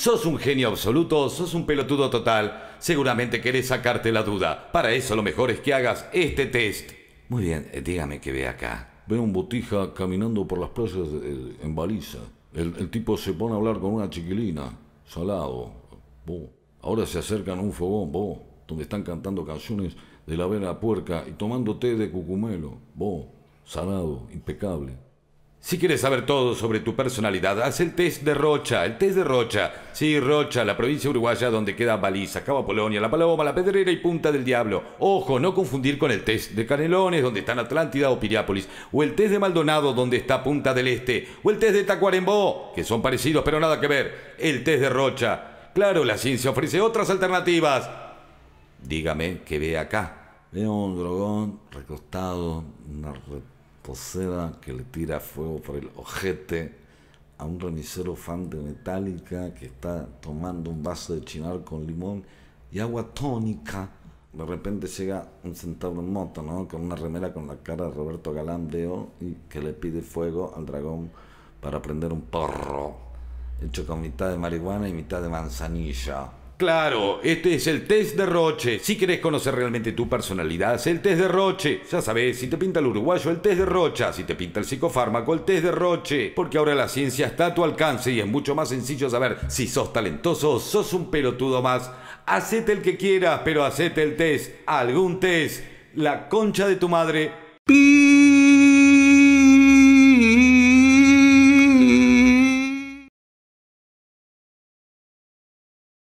Sos un genio absoluto, sos un pelotudo total. Seguramente querés sacarte la duda. Para eso lo mejor es que hagas este test. Muy bien, eh, dígame que ve acá. Veo un botija caminando por las plazas eh, en baliza. El, tipo se pone a hablar con una chiquilina. Salado. Bo. Ahora se acercan a un fogón, bo, donde están cantando canciones de la vera puerca y tomando té de cucumelo. Bo. Salado, impecable. Si quieres saber todo sobre tu personalidad, haz el test de Rocha, el test de Rocha. Sí, Rocha, la provincia uruguaya donde queda Baliza, Cabo Polonia, La Paloma, La Pedrera y Punta del Diablo. Ojo, no confundir con el test de Canelones, donde están Atlántida o Piriápolis, o el test de Maldonado, donde está Punta del Este, o el test de Tacuarembó, que son parecidos pero nada que ver. El test de Rocha. Claro, la ciencia ofrece otras alternativas. Dígame qué ve acá. Veo un dragón recostado, una poseda que le tira fuego por el ojete a un remisero fan de Metallica que está tomando un vaso de chinar con limón y agua tónica. De repente llega un centauro en moto, ¿no? Con una remera con la cara de Roberto Galandeo y que le pide fuego al dragón para prender un porro. Hecho con mitad de marihuana y mitad de manzanilla. Claro, este es el test de Roche. Si querés conocer realmente tu personalidad, es el test de Roche. Ya sabés, si te pinta el uruguayo, el test de Rocha. Si te pinta el psicofármaco, el test de Roche. Porque ahora la ciencia está a tu alcance y es mucho más sencillo saber si sos talentoso o sos un pelotudo más. Hacete el que quieras, pero hacete el test. Algún test. La concha de tu madre.